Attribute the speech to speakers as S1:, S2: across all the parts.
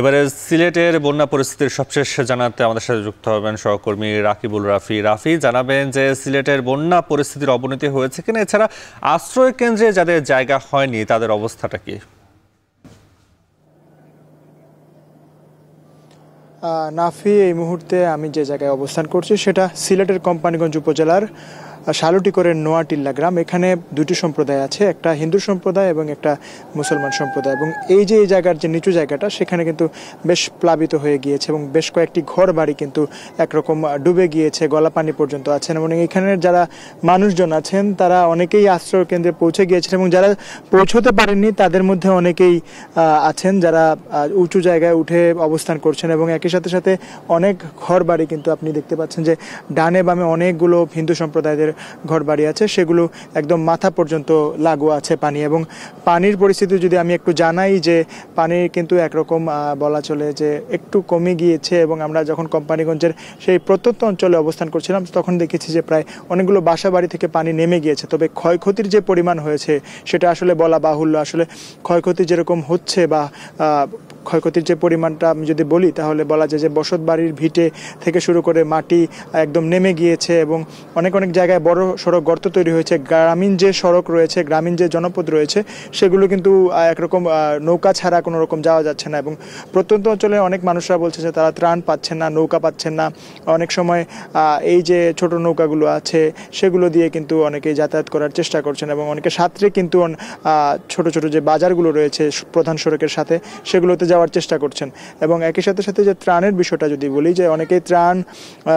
S1: এবারে সিলেটের বন্যা পরিস্থিতির সবশেষ জানাতে আমাদের সাথে যুক্ত হবেন সহকর্মী রাকিবুল রাফি রাফি জানাবেন যে সিলেটের বন্যা পরিস্থিতির অবনতি হয়েছে কিনা এছাড়া আশ্রয় কেন্দ্রে যাদের জায়গা হয়নি তাদের অবস্থাটা কি
S2: নাফি এই মুহূর্তে আমি যে জায়গায় অবস্থান করছি সেটা সিলেটের কোম্পানিগঞ্জ উপজেলার নোয়া নোয়াটিল্লা গ্রাম এখানে দুটি সম্প্রদায় আছে একটা হিন্দু সম্প্রদায় এবং একটা মুসলমান সম্প্রদায় এবং এই যে এই জায়গার যে নিচু জায়গাটা সেখানে কিন্তু বেশ প্লাবিত হয়ে গিয়েছে এবং বেশ কয়েকটি ঘর বাড়ি কিন্তু একরকম ডুবে গিয়েছে গলা পানি পর্যন্ত আছেন এবং এখানের যারা মানুষজন আছেন তারা অনেকেই আশ্রয় কেন্দ্রে পৌঁছে গিয়েছেন এবং যারা পৌঁছতে পারেননি তাদের মধ্যে অনেকেই আছেন যারা উঁচু জায়গায় উঠে অবস্থান করছেন এবং একই সাথে সাথে অনেক ঘর বাড়ি কিন্তু আপনি দেখতে পাচ্ছেন যে ডানে বামে অনেকগুলো হিন্দু সম্প্রদায়ের মানুষের ঘর বাড়ি আছে সেগুলো একদম মাথা পর্যন্ত লাগোয়া আছে পানি এবং পানির পরিস্থিতি যদি আমি একটু জানাই যে পানির কিন্তু একরকম বলা চলে যে একটু কমে গিয়েছে এবং আমরা যখন কোম্পানিগঞ্জের সেই প্রত্যন্ত অঞ্চলে অবস্থান করছিলাম তখন দেখেছি যে প্রায় অনেকগুলো বাসা বাড়ি থেকে পানি নেমে গিয়েছে তবে ক্ষয়ক্ষতির যে পরিমাণ হয়েছে সেটা আসলে বলা বাহুল্য আসলে ক্ষয়ক্ষতি যেরকম হচ্ছে বা ক্ষয়ক্ষতির যে পরিমাণটা আমি যদি বলি তাহলে বলা যায় যে বসত বাড়ির ভিটে থেকে শুরু করে মাটি একদম নেমে গিয়েছে এবং অনেক অনেক জায়গায় জায়গায় বড় সড়ক গর্ত তৈরি হয়েছে গ্রামীণ যে সড়ক রয়েছে গ্রামীণ যে জনপদ রয়েছে সেগুলো কিন্তু একরকম নৌকা ছাড়া কোনো রকম যাওয়া যাচ্ছে না এবং প্রত্যন্ত অঞ্চলে অনেক মানুষরা বলছে যে তারা ত্রাণ পাচ্ছেন না নৌকা পাচ্ছেন না অনেক সময় এই যে ছোট নৌকাগুলো আছে সেগুলো দিয়ে কিন্তু অনেকে যাতায়াত করার চেষ্টা করছেন এবং অনেকে সাঁতরে কিন্তু ছোট ছোট যে বাজারগুলো রয়েছে প্রধান সড়কের সাথে সেগুলোতে যাওয়ার চেষ্টা করছেন এবং একই সাথে সাথে যে ত্রাণের বিষয়টা যদি বলি যে অনেকেই ত্রাণ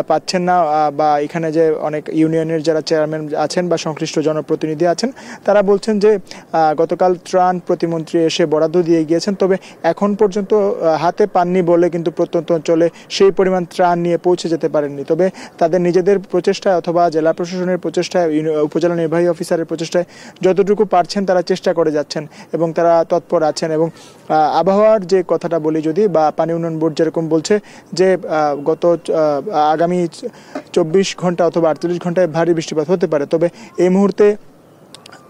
S2: পাচ্ছেন না বা এখানে যে অনেক ইউনিয়নের যে যারা চেয়ারম্যান আছেন বা সংশ্লিষ্ট জনপ্রতিনিধি আছেন তারা বলছেন যে গতকাল ত্রাণ প্রতিমন্ত্রী এসে বরাদ্দ দিয়ে গিয়েছেন তবে এখন পর্যন্ত হাতে পাননি বলে কিন্তু প্রত্যন্ত অঞ্চলে সেই পরিমাণ ত্রাণ নিয়ে পৌঁছে যেতে পারেননি তবে তাদের নিজেদের প্রচেষ্টায় অথবা জেলা প্রশাসনের প্রচেষ্টায় উপজেলা নির্বাহী অফিসারের প্রচেষ্টায় যতটুকু পারছেন তারা চেষ্টা করে যাচ্ছেন এবং তারা তৎপর আছেন এবং আবহাওয়ার যে কথাটা বলি যদি বা পানি উন্নয়ন বোর্ড যেরকম বলছে যে গত আগামী চব্বিশ ঘন্টা অথবা আটচল্লিশ ঘন্টায় ভারী বৃষ্টিপাত হতে পারে তবে এই মুহূর্তে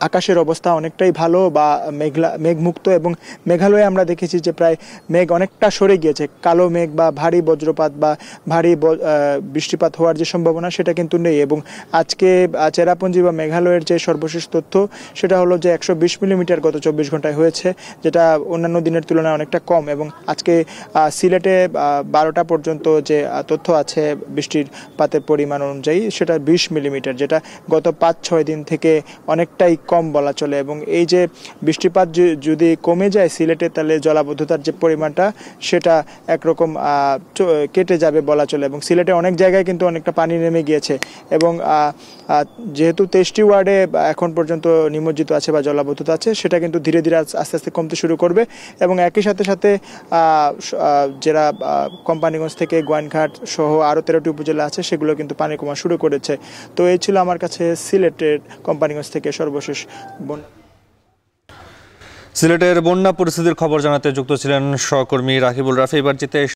S2: আকাশের অবস্থা অনেকটাই ভালো বা মেঘলা মেঘমুক্ত এবং মেঘালয়ে আমরা দেখেছি যে প্রায় মেঘ অনেকটা সরে গিয়েছে কালো মেঘ বা ভারী বজ্রপাত বা ভারী বৃষ্টিপাত হওয়ার যে সম্ভাবনা সেটা কিন্তু নেই এবং আজকে চেরাপুঞ্জি বা মেঘালয়ের যে সর্বশেষ তথ্য সেটা হলো যে একশো বিশ মিলিমিটার গত চব্বিশ ঘন্টায় হয়েছে যেটা অন্যান্য দিনের তুলনায় অনেকটা কম এবং আজকে সিলেটে বারোটা পর্যন্ত যে তথ্য আছে বৃষ্টির পাতের পরিমাণ অনুযায়ী সেটা বিশ মিলিমিটার যেটা গত পাঁচ ছয় দিন থেকে অনেকটাই কম বলা চলে এবং এই যে বৃষ্টিপাত যদি কমে যায় সিলেটে তাহলে জলাবদ্ধতার যে পরিমাণটা সেটা একরকম কেটে যাবে বলা চলে এবং সিলেটে অনেক জায়গায় কিন্তু অনেকটা পানি নেমে গিয়েছে এবং যেহেতু তেইশটি ওয়ার্ডে এখন পর্যন্ত নিমজ্জিত আছে বা জলাবদ্ধতা আছে সেটা কিন্তু ধীরে ধীরে আস্তে আস্তে কমতে শুরু করবে এবং একই সাথে সাথে যারা কোম্পানিগঞ্জ থেকে গোয়াইনঘাট সহ আরও তেরোটি উপজেলা আছে সেগুলো কিন্তু পানি কমা শুরু করেছে তো এই ছিল আমার কাছে সিলেটের কোম্পানিগঞ্জ থেকে সর্বশেষ
S1: সিলেটের বন্যা পরিস্থিতির খবর জানাতে যুক্ত ছিলেন সহকর্মী রাকিবুল রাফি এবার যেতে